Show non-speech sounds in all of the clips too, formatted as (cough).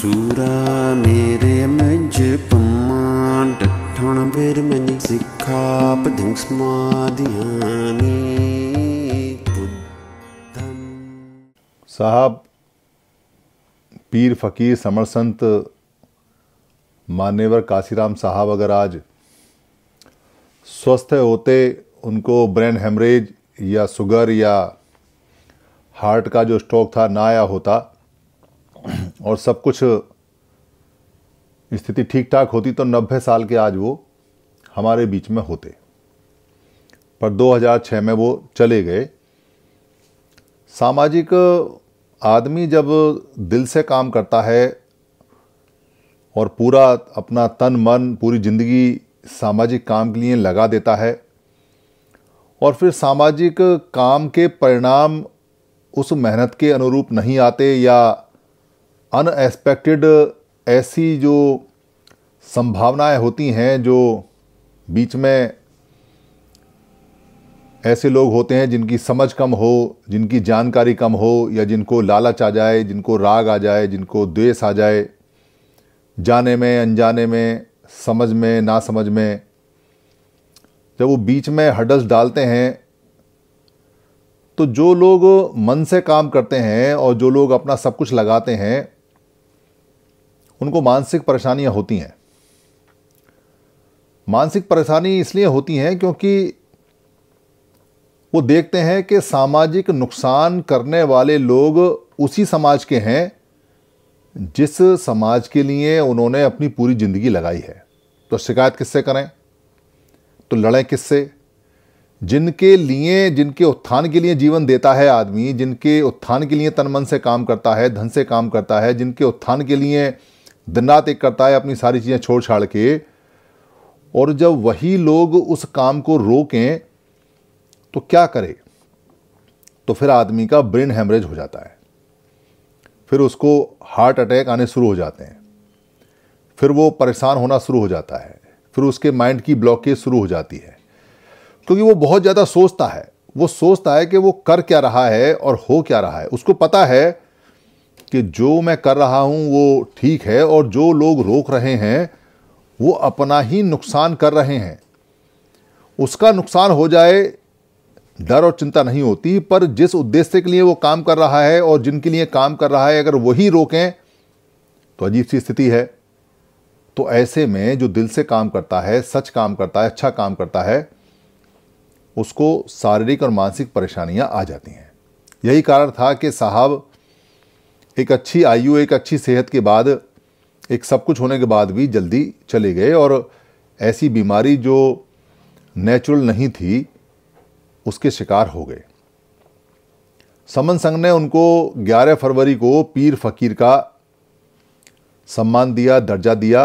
सूरा मेरे ਮਜ पमान ਡਠਣ बेर ਮਨ सिखा पदिंग ਸਮਾਧਿਆਨੀ ਬੁੱਧੰ साहब पीर फकीर समर संत मान्यवर काशीराम साहब अगर आज स्वस्थ होते उनको ब्रेन हेमरेज या सुगर या हार्ट का जो स्ट्रोक था ना आया होता और सब कुछ स्थिति ठीक ठाक होती तो नब्बे साल के आज वो हमारे बीच में होते पर 2006 में वो चले गए सामाजिक आदमी जब दिल से काम करता है और पूरा अपना तन मन पूरी ज़िंदगी सामाजिक काम के लिए लगा देता है और फिर सामाजिक काम के परिणाम उस मेहनत के अनुरूप नहीं आते या अनएक्सपेक्टेड uh, ऐसी जो संभावनाएं होती हैं जो बीच में ऐसे लोग होते हैं जिनकी समझ कम हो जिनकी जानकारी कम हो या जिनको लालच आ जाए जिनको राग आ जाए जिनको द्वेष आ जाए जाने में अनजाने में समझ में ना समझ में जब वो बीच में हडल्स डालते हैं तो जो लोग मन से काम करते हैं और जो लोग अपना सब कुछ लगाते हैं उनको मानसिक परेशानियां होती हैं मानसिक परेशानी इसलिए होती हैं क्योंकि वो देखते हैं कि सामाजिक नुकसान करने वाले लोग उसी समाज के हैं जिस समाज के लिए उन्होंने अपनी पूरी ज़िंदगी लगाई है तो शिकायत किससे करें तो लड़ें किससे जिनके लिए जिनके उत्थान के लिए जीवन देता है आदमी जिनके उत्थान के लिए तन मन से काम करता है धन से काम करता है जिनके उत्थान के लिए दिन रात एक करता है अपनी सारी चीज़ें छोड़ छाड़ के और जब वही लोग उस काम को रोकें तो क्या करे तो फिर आदमी का ब्रेन हेमरेज हो जाता है फिर उसको हार्ट अटैक आने शुरू हो जाते हैं फिर वो परेशान होना शुरू हो जाता है फिर उसके माइंड की ब्लॉकेज शुरू हो जाती है क्योंकि वो बहुत ज़्यादा सोचता है वो सोचता है कि वो कर क्या रहा है और हो क्या रहा है उसको पता है कि जो मैं कर रहा हूँ वो ठीक है और जो लोग रोक रहे हैं वो अपना ही नुकसान कर रहे हैं उसका नुकसान हो जाए डर और चिंता नहीं होती पर जिस उद्देश्य के लिए वो काम कर रहा है और जिनके लिए काम कर रहा है अगर वही रोकें तो अजीब सी स्थिति है तो ऐसे में जो दिल से काम करता है सच काम करता है अच्छा काम करता है उसको शारीरिक और मानसिक परेशानियां आ जाती हैं यही कारण था कि साहब एक अच्छी आयु एक अच्छी सेहत के बाद एक सब कुछ होने के बाद भी जल्दी चले गए और ऐसी बीमारी जो नेचुरल नहीं थी उसके शिकार हो गए समन संघ ने उनको 11 फरवरी को पीर फकीर का सम्मान दिया दर्जा दिया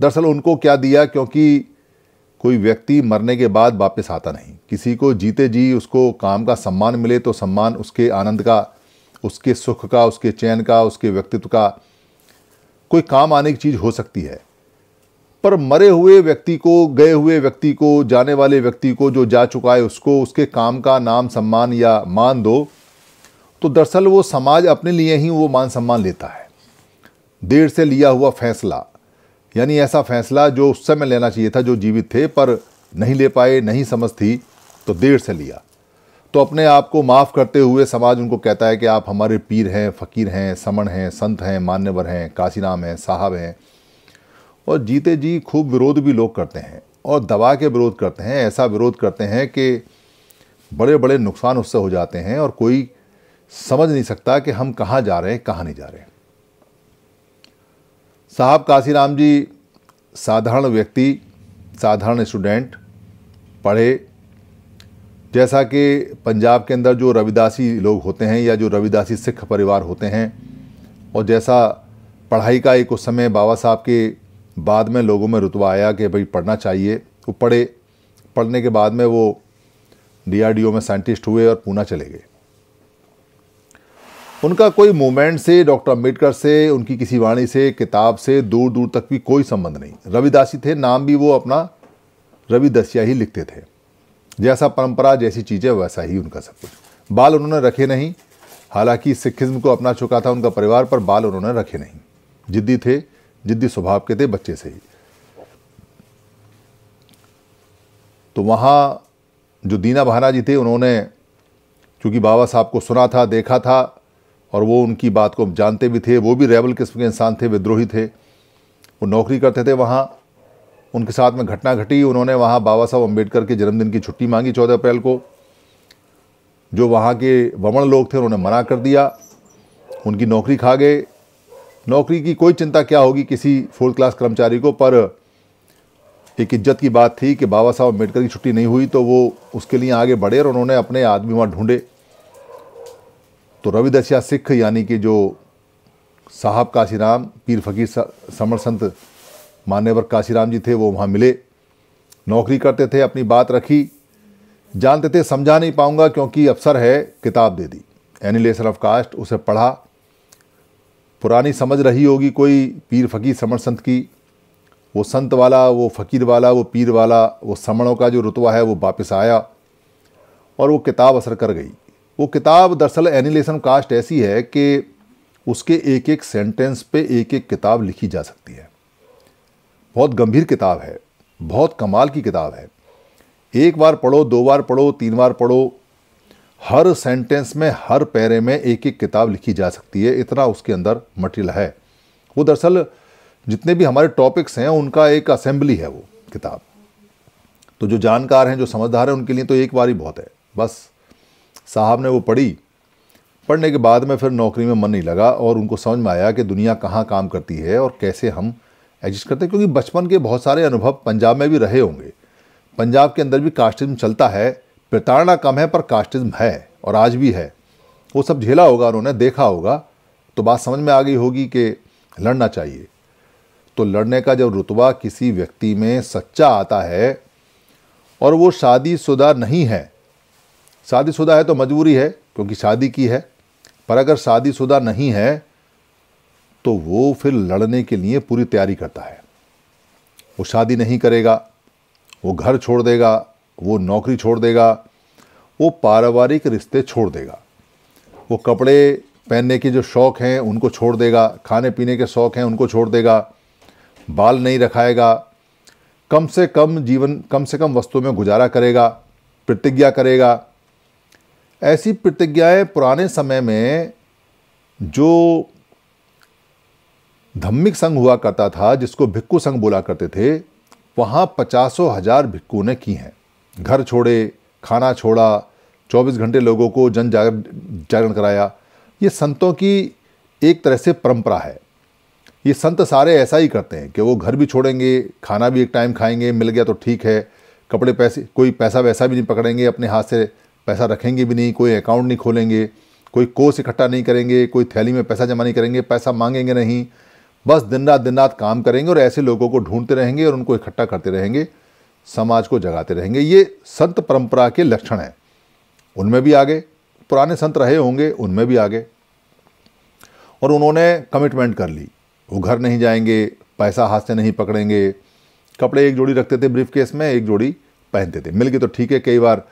दरअसल उनको क्या दिया क्योंकि कोई व्यक्ति मरने के बाद वापस आता नहीं किसी को जीते जी उसको काम का सम्मान मिले तो सम्मान उसके आनंद का उसके सुख का उसके चैन का उसके व्यक्तित्व का कोई काम आने की चीज़ हो सकती है पर मरे हुए व्यक्ति को गए हुए व्यक्ति को जाने वाले व्यक्ति को जो जा चुका है उसको उसके काम का नाम सम्मान या मान दो तो दरअसल वो समाज अपने लिए ही वो मान सम्मान लेता है देर से लिया हुआ फैसला यानी ऐसा फैसला जो उस समय लेना चाहिए था जो जीवित थे पर नहीं ले पाए नहीं समझ थी तो देर से लिया तो अपने आप को माफ़ करते हुए समाज उनको कहता है कि आप हमारे पीर हैं फ़कीर हैं समण हैं संत हैं मान्यवर हैं काशीराम हैं साहब हैं और जीते जी खूब विरोध भी लोग करते हैं और दबा के विरोध करते हैं ऐसा विरोध करते हैं कि बड़े बड़े नुकसान उससे हो जाते हैं और कोई समझ नहीं सकता कि हम कहाँ जा रहे हैं कहाँ नहीं जा रहे साहब काशीराम जी साधारण व्यक्ति साधारण स्टूडेंट पढ़े जैसा कि पंजाब के अंदर जो रविदासी लोग होते हैं या जो रविदासी सिख परिवार होते हैं और जैसा पढ़ाई का एक उस समय बाबा साहब के बाद में लोगों में रुतबा आया कि भाई पढ़ना चाहिए वो पढ़े पढ़ने के बाद में वो डीआरडीओ में साइंटिस्ट हुए और पूना चले गए उनका कोई मूवमेंट से डॉक्टर अम्बेडकर से उनकी किसी वाणी से किताब से दूर दूर तक भी कोई संबंध नहीं रविदासी थे नाम भी वो अपना रविदसिया ही लिखते थे जैसा परंपरा जैसी चीज़ें वैसा ही उनका सब कुछ बाल उन्होंने रखे नहीं हालांकि सिखिज्म को अपना चुका था उनका परिवार पर बाल उन्होंने रखे नहीं जिद्दी थे जिद्दी स्वभाव के थे बच्चे से ही तो वहाँ जो दीना बहाना जी थे उन्होंने क्योंकि बाबा साहब को सुना था देखा था और वो उनकी बात को जानते भी थे वो भी रेबल किस्म के इंसान थे विद्रोही थे वो नौकरी करते थे वहाँ उनके साथ में घटना घटी उन्होंने वहाँ बाबा साहब अम्बेडकर के जन्मदिन की छुट्टी मांगी चौदह अप्रैल को जो वहाँ के वमण लोग थे उन्होंने मना कर दिया उनकी नौकरी खा गए नौकरी की कोई चिंता क्या होगी किसी फोर्थ क्लास कर्मचारी को पर एक इज्जत की बात थी कि बाबा साहब अम्बेडकर की छुट्टी नहीं हुई तो वो उसके लिए आगे बढ़े और उन्होंने अपने आदमी वहाँ ढूंढे तो रविदशिया सिख यानी कि जो साहब काशीराम पीर फकीर समर संत मान्यवर काशीराम जी थे वो वहाँ मिले नौकरी करते थे अपनी बात रखी जानते थे समझा नहीं पाऊँगा क्योंकि अफसर है किताब दे दी एनिलेशन ऑफ कास्ट उसे पढ़ा पुरानी समझ रही होगी कोई पीर फकीर समण संत की वो संत वाला वो फ़कीर वाला वो पीर वाला वो समणों का जो रुतवा है वो वापस आया और वो किताब असर कर गई वो किताब दरअसल एनिलेशन कास्ट ऐसी है कि उसके एक एक सेंटेंस पे एक एक किताब लिखी जा सकती है बहुत गंभीर किताब है बहुत कमाल की किताब है एक बार पढ़ो दो बार पढ़ो तीन बार पढ़ो हर सेंटेंस में हर पैरे में एक एक किताब लिखी जा सकती है इतना उसके अंदर मटेरियल है वो दरअसल जितने भी हमारे टॉपिक्स हैं उनका एक असेंबली है वो किताब तो जो जानकार हैं जो समझदार हैं उनके लिए तो एक बार ही बहुत है बस साहब ने वो पढ़ी पढ़ने के बाद में फिर नौकरी में मन नहीं लगा और उनको समझ में आया कि दुनिया कहाँ काम करती है और कैसे हम एडजस्ट करते हैं क्योंकि बचपन के बहुत सारे अनुभव पंजाब में भी रहे होंगे पंजाब के अंदर भी कास्टिज्म चलता है प्रताड़ना कम है पर कास्टिज्म है और आज भी है वो सब झेला होगा उन्होंने देखा होगा तो बात समझ में आ गई होगी कि लड़ना चाहिए तो लड़ने का जब रुतबा किसी व्यक्ति में सच्चा आता है और वो शादीशुदा नहीं है शादीशुदा है तो मजबूरी है क्योंकि शादी की है पर अगर शादीशुदा नहीं है तो वो फिर लड़ने के लिए पूरी तैयारी करता है वो शादी नहीं करेगा वो घर छोड़ देगा वो नौकरी छोड़ देगा वो पारिवारिक रिश्ते छोड़ देगा वो कपड़े पहनने के जो शौक़ हैं उनको छोड़ देगा खाने पीने के शौक़ हैं उनको छोड़ देगा बाल नहीं रखाएगा कम से कम जीवन कम से कम वस्तुओं में गुजारा करेगा प्रतिज्ञा करेगा ऐसी प्रतिज्ञाएं पुराने समय में जो धम्मिक संघ हुआ करता था जिसको भिक्कू संघ बोला करते थे वहाँ पचासों हजार भिक्कू ने की हैं घर छोड़े खाना छोड़ा 24 घंटे लोगों को जन जागरण कराया ये संतों की एक तरह से परंपरा है ये संत सारे ऐसा ही करते हैं कि वो घर भी छोड़ेंगे खाना भी एक टाइम खाएंगे मिल गया तो ठीक है कपड़े पैसे कोई पैसा वैसा भी नहीं पकड़ेंगे अपने हाथ से पैसा रखेंगे भी नहीं कोई अकाउंट नहीं खोलेंगे कोई कोर्स इकट्ठा नहीं करेंगे कोई थैली में पैसा जमा नहीं करेंगे पैसा मांगेंगे नहीं बस दिन रात दिन रात काम करेंगे और ऐसे लोगों को ढूंढते रहेंगे और उनको इकट्ठा करते रहेंगे समाज को जगाते रहेंगे ये संत परंपरा के लक्षण हैं उनमें भी आगे पुराने संत रहे होंगे उनमें भी आगे और उन्होंने कमिटमेंट कर ली वो घर नहीं जाएंगे पैसा हाथ से नहीं पकड़ेंगे कपड़े एक जोड़ी रखते थे ब्रीफ केस में एक जोड़ी पहनते थे मिल गए तो ठीक है कई बार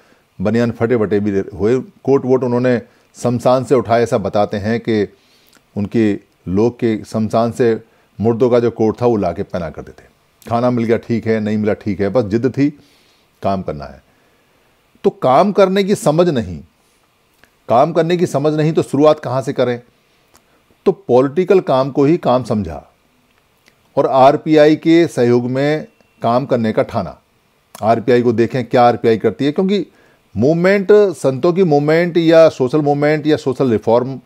बनियान फटे बटे भी हुए कोट वोट उन्होंने शमशान से उठाए ऐसा बताते हैं कि उनके लोग के शमशान से मुर्दों का जो कोट था वो ला के पहना करते थे खाना मिल गया ठीक है नहीं मिला ठीक है बस जिद थी काम करना है तो काम करने की समझ नहीं काम करने की समझ नहीं तो शुरुआत कहाँ से करें तो पॉलिटिकल काम को ही काम समझा और आरपीआई के सहयोग में काम करने का ठाना आरपीआई को देखें क्या आरपीआई करती है क्योंकि मूवमेंट संतों की मूवमेंट या सोशल मूवमेंट या सोशल रिफॉर्म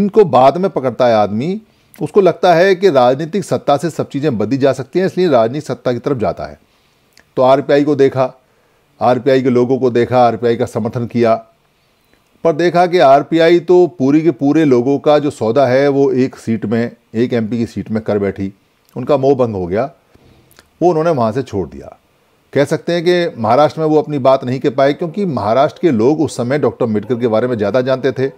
इनको बाद में पकड़ता है आदमी उसको लगता है कि राजनीतिक सत्ता से सब चीज़ें बदली जा सकती हैं इसलिए राजनीतिक सत्ता की तरफ जाता है तो आर को देखा आर के लोगों को देखा आर का समर्थन किया पर देखा कि आर तो पूरी के पूरे लोगों का जो सौदा है वो एक सीट में एक एम की सीट में कर बैठी उनका मोह भंग हो गया वो उन्होंने वहाँ से छोड़ दिया कह सकते हैं कि महाराष्ट्र में वो अपनी बात नहीं कह पाए क्योंकि महाराष्ट्र के लोग उस समय डॉक्टर अम्बेडकर के बारे में ज़्यादा जानते थे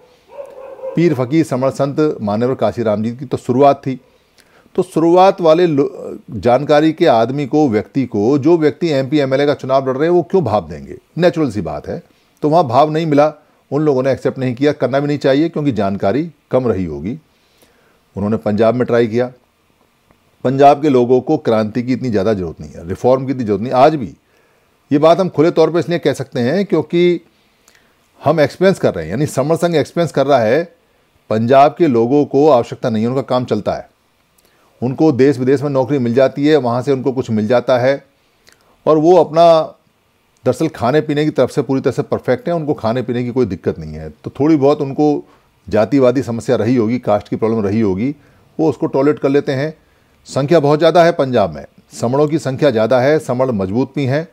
पीर फकीर समर संत मानवर काशीराम जी की तो शुरुआत थी तो शुरुआत वाले जानकारी के आदमी को व्यक्ति को जो व्यक्ति एम पी एम का चुनाव लड़ रहे हैं वो क्यों भाव देंगे नेचुरल सी बात है तो वहाँ भाव नहीं मिला उन लोगों ने एक्सेप्ट नहीं किया करना भी नहीं चाहिए क्योंकि जानकारी कम रही होगी उन्होंने पंजाब में ट्राई किया पंजाब के लोगों को क्रांति की इतनी ज़्यादा ज़रूरत नहीं है रिफॉर्म की इतनी ज़रूरत नहीं आज भी ये बात हम खुले तौर पर इसलिए कह सकते हैं क्योंकि हम एक्सपीरियंस कर रहे हैं यानी समर संघ एक्सपीरियंस कर रहा है पंजाब के लोगों को आवश्यकता नहीं है उनका काम चलता है उनको देश विदेश में नौकरी मिल जाती है वहाँ से उनको कुछ मिल जाता है और वो अपना दरअसल खाने पीने की तरफ से पूरी तरह से परफेक्ट है उनको खाने पीने की कोई दिक्कत नहीं है तो थोड़ी बहुत उनको जातिवादी समस्या रही होगी कास्ट की प्रॉब्लम रही होगी वो उसको टॉयलेट कर लेते हैं संख्या बहुत ज़्यादा है पंजाब में समणों की संख्या ज़्यादा है समण मजबूत भी हैं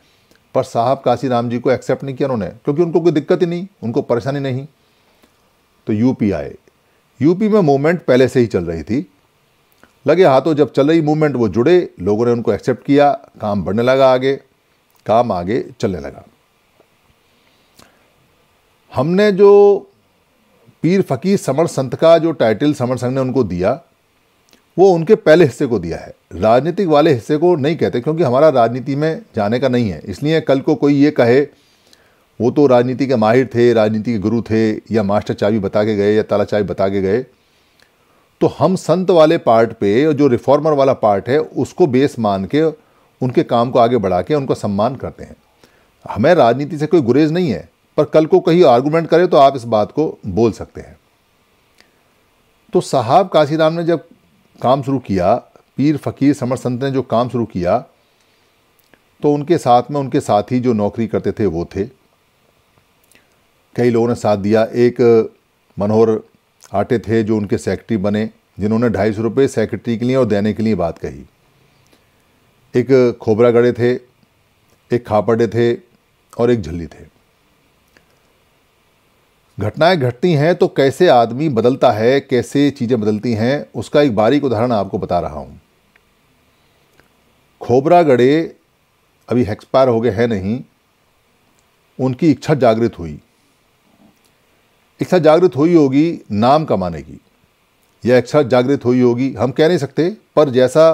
पर साहब काशी राम जी को एक्सेप्ट नहीं किया उन्होंने क्योंकि उनको कोई दिक्कत ही नहीं उनको परेशानी नहीं तो यू पी आई यूपी में मूवमेंट पहले से ही चल रही थी लगे हाथों जब चल रही मूवमेंट वो जुड़े लोगों ने उनको एक्सेप्ट किया काम बढ़ने लगा आगे काम आगे चलने लगा हमने जो पीर फकीर समर संत का जो टाइटल समर संघ ने उनको दिया वो उनके पहले हिस्से को दिया है राजनीतिक वाले हिस्से को नहीं कहते क्योंकि हमारा राजनीति में जाने का नहीं है इसलिए कल को कोई ये कहे वो तो राजनीति के माहिर थे राजनीति के गुरु थे या मास्टर चाबी बता के गए या ताला चाबी बता के गए तो हम संत वाले पार्ट पे और जो रिफॉर्मर वाला पार्ट है उसको बेस मान के उनके काम को आगे बढ़ा के उनका सम्मान करते हैं हमें राजनीति से कोई गुरेज नहीं है पर कल को कहीं आर्गूमेंट करें तो आप इस बात को बोल सकते हैं तो साहब काशीराम ने जब काम शुरू किया पीर फकीर समर संत ने जो काम शुरू किया तो उनके साथ में उनके साथी जो नौकरी करते थे वो थे कई लोगों ने साथ दिया एक मनोहर आटे थे जो उनके सेक्रेटरी बने जिन्होंने ढाई सौ रुपये सेक्रेटरी के लिए और देने के लिए बात कही एक खोबरा गड़े थे एक खापड़े थे और एक झल्ली थे घटनाएं घटती हैं तो कैसे आदमी बदलता है कैसे चीज़ें बदलती हैं उसका एक बारीक उदाहरण आपको बता रहा हूँ खोबरा गड़े अभी एक्सपायर हो गए हैं नहीं उनकी इच्छा जागृत हुई इच्छा जागृत हुई होगी नाम कमाने की यह इच्छा जागृत हुई होगी हम कह नहीं सकते पर जैसा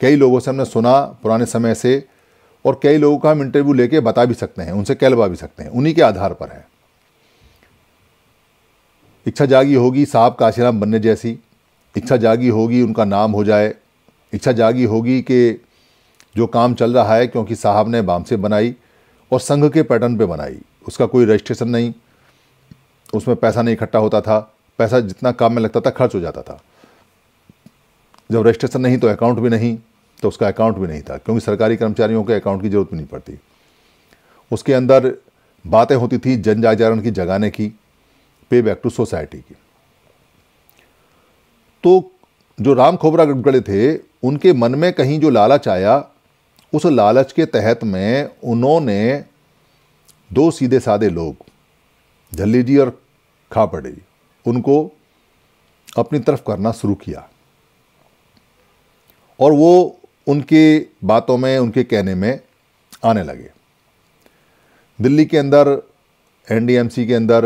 कई लोगों से हमने सुना पुराने समय से और कई लोगों का हम इंटरव्यू लेके बता भी सकते हैं उनसे कहलवा भी सकते हैं उन्हीं के आधार पर है इच्छा जागी होगी साहब काशीराम बनने जैसी इच्छा जागी होगी उनका नाम हो जाए इच्छा जागी होगी कि जो काम चल रहा है क्योंकि साहब ने बाम से बनाई और संघ के पैटर्न पे बनाई उसका कोई रजिस्ट्रेशन नहीं उसमें पैसा नहीं इकट्ठा होता था पैसा जितना काम में लगता था खर्च हो जाता था जब रजिस्ट्रेशन नहीं तो अकाउंट भी नहीं तो उसका अकाउंट भी नहीं था क्योंकि सरकारी कर्मचारियों के अकाउंट की ज़रूरत भी नहीं पड़ती उसके अंदर बातें होती थी जन जागरण की जगाने की पे बैक टू सोसाइटी की तो जो राम खोबरा गडगड़े थे उनके मन में कहीं जो लालच आया उस लालच के तहत में उन्होंने दो सीधे साधे लोग झल्ली जी और खा पड़े उनको अपनी तरफ करना शुरू किया और वो उनके बातों में उनके कहने में आने लगे दिल्ली के अंदर एनडीएमसी के अंदर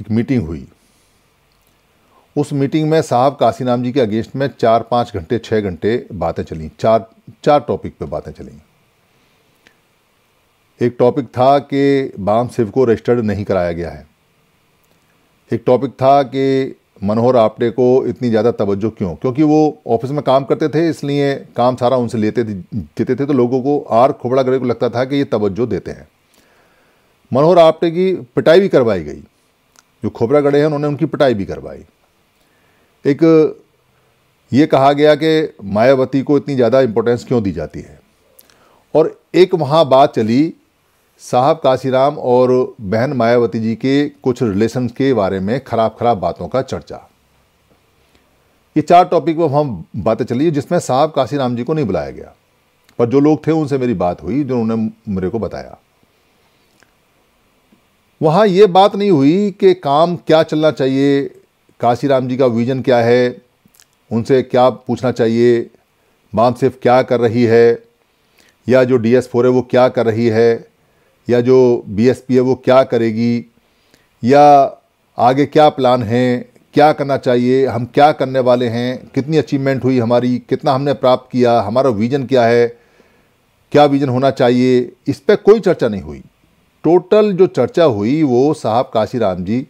एक मीटिंग हुई उस मीटिंग में साहब काशीनाम जी के अगेंस्ट में चार पाँच घंटे छः घंटे बातें चलीं चार चार टॉपिक पे बातें चलीं एक टॉपिक था कि बाम शिव को रजिस्टर्ड नहीं कराया गया है एक टॉपिक था कि मनोहर आपटे को इतनी ज़्यादा तवज्जो क्यों क्योंकि वो ऑफिस में काम करते थे इसलिए काम सारा उनसे लेते थे देते थे तो लोगों को आर खोबड़ा गरे को लगता था कि ये तवज्जो देते हैं मनोहर आपटे की पिटाई भी करवाई गई जो खोबरा गढ़े हैं उन्होंने उनकी पिटाई भी करवाई एक ये कहा गया कि मायावती को इतनी ज़्यादा इम्पोर्टेंस क्यों दी जाती है और एक वहाँ बात चली साहब काशीराम और बहन मायावती जी के कुछ रिलेशन के बारे में खराब खराब बातों का चर्चा ये चार टॉपिक पर हम बातें चली जिसमें साहब काशीराम जी को नहीं बुलाया गया पर जो लोग थे उनसे मेरी बात हुई जो उन्होंने मेरे को बताया वहाँ ये बात नहीं हुई कि काम क्या चलना चाहिए काशीराम जी का विजन क्या है उनसे क्या पूछना चाहिए माम सिर्फ क्या कर रही है या जो डी एस फोर है वो क्या कर रही है या जो बीएसपी है वो क्या करेगी या आगे क्या प्लान है क्या करना चाहिए हम क्या करने वाले हैं कितनी अचीवमेंट हुई हमारी कितना हमने प्राप्त किया हमारा विज़न क्या है क्या विज़न होना चाहिए इस पर कोई चर्चा नहीं हुई टोटल जो चर्चा हुई वो साहब काशीराम जी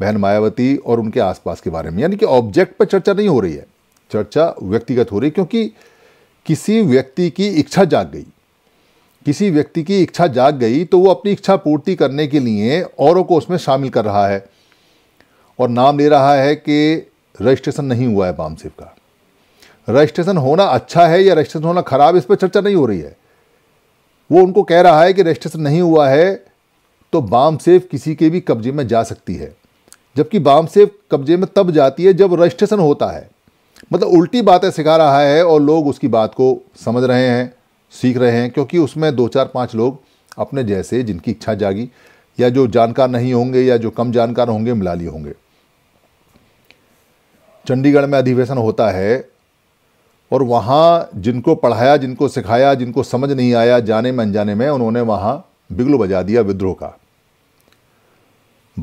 बहन मायावती और उनके आसपास के बारे में यानी कि ऑब्जेक्ट पर चर्चा नहीं हो रही है चर्चा व्यक्तिगत हो रही क्योंकि किसी व्यक्ति की इच्छा जाग गई किसी व्यक्ति की इच्छा जाग गई तो वो अपनी इच्छा पूर्ति करने के लिए औरों को उसमें शामिल कर रहा है और नाम ले रहा है कि रजिस्ट्रेशन नहीं हुआ है बामसिफ का रजिस्ट्रेशन होना अच्छा है या रजिस्ट्रेशन होना ख़राब इस पर चर्चा नहीं हो रही है वो उनको कह रहा है कि रजिस्ट्रेशन नहीं हुआ है तो बाम सेफ किसी के भी कब्जे में जा सकती है जबकि बाम सेफ कब्जे में तब जाती है जब रजिस्ट्रेशन होता है मतलब उल्टी बातें सिखा रहा है और लोग उसकी बात को समझ रहे हैं सीख रहे हैं क्योंकि उसमें दो चार पाँच लोग अपने जैसे जिनकी इच्छा जागी या जो जानकार नहीं होंगे या जो कम जानकार होंगे मिला लिए होंगे चंडीगढ़ में अधिवेशन होता है और वहाँ जिनको पढ़ाया जिनको सिखाया जिनको समझ नहीं आया जाने में अनजाने में उन्होंने वहाँ बिगलो बजा दिया विद्रोह का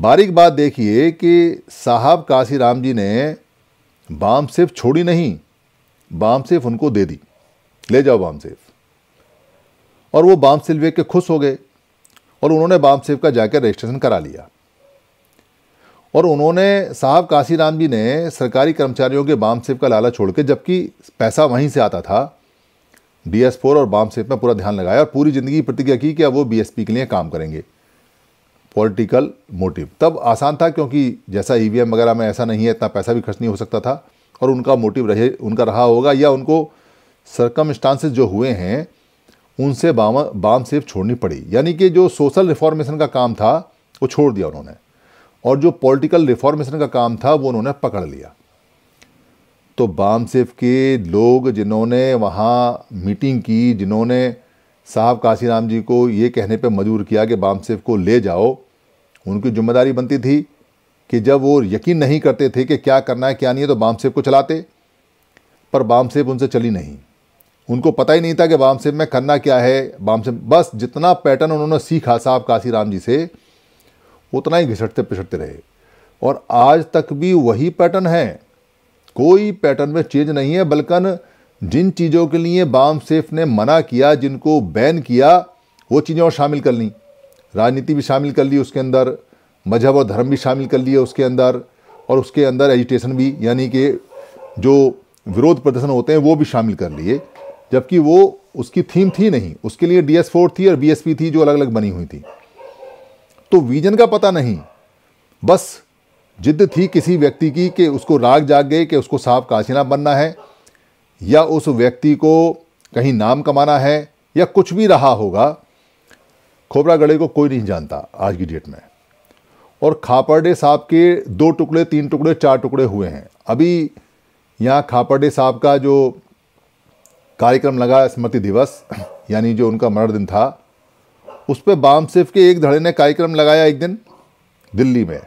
बारीक बात देखिए कि साहब काशीराम जी ने बाम सिर्फ छोड़ी नहीं बाम सिर्फ उनको दे दी ले जाओ बाम सिर्फ और वो बाम सिल के खुश हो गए और उन्होंने बाम सेव का जाकर रजिस्ट्रेशन करा लिया और उन्होंने साहब काशीराम जी ने सरकारी कर्मचारियों के बाम सेव का लाला छोड़ के जबकि पैसा वहीं से आता था डी एस फोर और बाम सेव में पूरा ध्यान लगाया और पूरी ज़िंदगी प्रतिज्ञा की कि अब वो बी एस पी के लिए काम करेंगे पॉलिटिकल मोटिव तब आसान था क्योंकि जैसा ई वी एम वगैरह में ऐसा नहीं है इतना पैसा भी खर्च नहीं हो सकता था और उनका मोटिव रहे उनका रहा होगा या उनको सरकम जो हुए हैं उनसे बाम बाम सेफ छोड़नी पड़ी यानी कि जो सोशल रिफॉर्मेशन का काम था वो छोड़ दिया उन्होंने और जो पॉलिटिकल रिफॉर्मेशन का काम था वो उन्होंने पकड़ लिया तो बाम सेफ के लोग जिन्होंने वहाँ मीटिंग की जिन्होंने साहब काशीराम जी को ये कहने पे मजबूर किया कि बाम सेफ को ले जाओ उनकी जिम्मेदारी बनती थी कि जब वो यकीन नहीं करते थे कि क्या करना है क्या नहीं है तो बाम सेफ को चलाते पर बाम सेफ उनसे चली नहीं उनको पता ही नहीं था कि वामसेब में करना क्या है वामसेब बस जितना पैटर्न उन्होंने सीखा साहब काशी राम जी से उतना ही घिसटते पिछड़ते रहे और आज तक भी वही पैटर्न है कोई पैटर्न में चेंज नहीं है बल्कि जिन चीज़ों के लिए बाम सेफ ने मना किया जिनको बैन किया वो चीज़ें और शामिल कर ली राजनीति भी शामिल कर ली उसके अंदर मजहब और धर्म भी शामिल कर लिए उसके अंदर और उसके अंदर एजिटेशन भी यानी कि जो विरोध प्रदर्शन होते हैं वो भी शामिल कर लिए जबकि वो उसकी थीम थी नहीं उसके लिए डी एस फोर थी और बी एस पी थी जो अलग अलग बनी हुई थी तो विजन का पता नहीं बस जिद थी किसी व्यक्ति की कि उसको राग जाग गए कि उसको साहब काशिना बनना है या उस व्यक्ति को कहीं नाम कमाना है या कुछ भी रहा होगा खोबरा गड़े को कोई नहीं जानता आज की डेट में और खापरडे साहब के दो टुकड़े तीन टुकड़े चार टुकड़े हुए हैं अभी यहाँ खापरडे साहब का जो कार्यक्रम लगा स्मृति दिवस (clears throat) यानी जो उनका मरण दिन था उस पर बाम सेफ के एक धड़े ने कार्यक्रम लगाया एक दिन दिल्ली में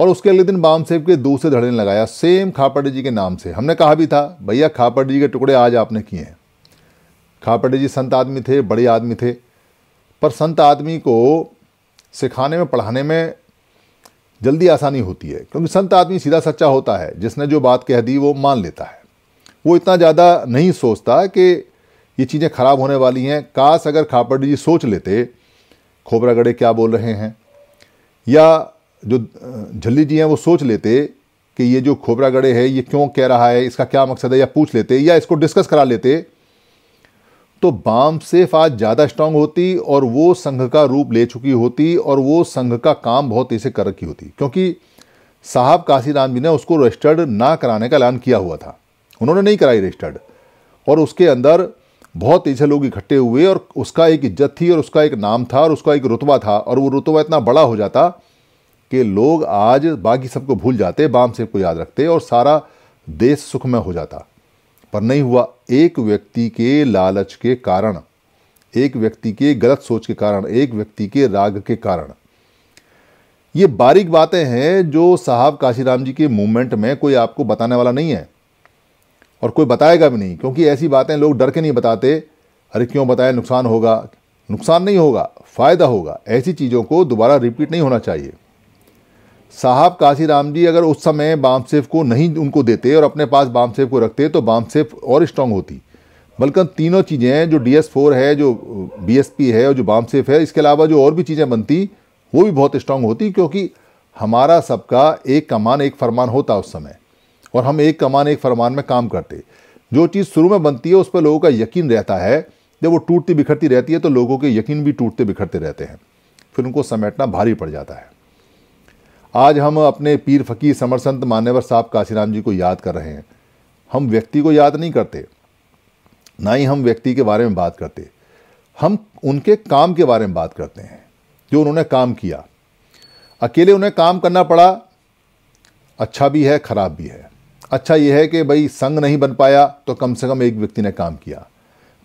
और उसके अगले दिन बाम सेफ के दूसरे धड़े ने लगाया सेम खापड़े जी के नाम से हमने कहा भी था भैया खापड़े जी के टुकड़े आज आपने किए हैं खापड़े जी संत आदमी थे बड़े आदमी थे पर संत आदमी को सिखाने में पढ़ाने में जल्दी आसानी होती है क्योंकि संत आदमी सीधा सच्चा होता है जिसने जो बात कह दी वो मान लेता है वो इतना ज़्यादा नहीं सोचता कि ये चीज़ें खराब होने वाली हैं काश अगर खापड़ जी सोच लेते खोबरा गढ़े क्या बोल रहे हैं या जो झल्ली जी हैं वो सोच लेते कि ये जो खोबरा गढ़े है ये क्यों कह रहा है इसका क्या मकसद है या पूछ लेते या इसको डिस्कस करा लेते तो बाम सेफ आज ज़्यादा स्ट्रांग होती और वो संघ का रूप ले चुकी होती और वो संघ का काम बहुत तेज़ी से कर रखी होती क्योंकि साहब काशीराम जी ने उसको रजिस्टर्ड ना कराने का ऐलान किया हुआ था उन्होंने नहीं कराई रजिस्टर्ड और उसके अंदर बहुत ऐसे लोग इकट्ठे हुए और उसका एक इज्जत थी और उसका एक नाम था और उसका एक रुतबा था और वो रुतबा इतना बड़ा हो जाता कि लोग आज बाकी सबको भूल जाते बाम सेब को याद रखते और सारा देश सुखमय हो जाता पर नहीं हुआ एक व्यक्ति के लालच के कारण एक व्यक्ति के गलत सोच के कारण एक व्यक्ति के राग के कारण ये बारीक बातें हैं जो साहब काशीराम जी के मूवमेंट में कोई आपको बताने वाला नहीं है और कोई बताएगा भी नहीं क्योंकि ऐसी बातें लोग डर के नहीं बताते अरे क्यों बताएं नुकसान होगा नुकसान नहीं होगा फ़ायदा होगा ऐसी चीज़ों को दोबारा रिपीट नहीं होना चाहिए साहब काशी राम जी अगर उस समय बामसेफ को नहीं उनको देते और अपने पास बामसेफ को रखते तो बामसेफ और स्ट्रांग होती बल्कि तीनों चीज़ें जो डी एस फोर है जो बी एस पी है और जो बामसेफ है इसके अलावा जो और भी चीज़ें बनती वो भी बहुत स्ट्रांग होती क्योंकि हमारा सबका एक कमान एक फरमान होता उस समय और हम एक कमान एक फरमान में काम करते जो चीज़ शुरू में बनती है उस पर लोगों का यकीन रहता है जब वो टूटती बिखरती रहती है तो लोगों के यकीन भी टूटते बिखरते रहते हैं फिर उनको समेटना भारी पड़ जाता है आज हम अपने पीर फकीर समरसंत मान्यवर साहब काशीराम जी को याद कर रहे हैं हम व्यक्ति को याद नहीं करते ना ही हम व्यक्ति के बारे में बात करते हम उनके काम के बारे में बात करते हैं जो उन्होंने काम किया अकेले उन्हें काम करना पड़ा अच्छा भी है ख़राब भी है अच्छा यह है कि भाई संघ नहीं बन पाया तो कम से कम एक व्यक्ति ने काम किया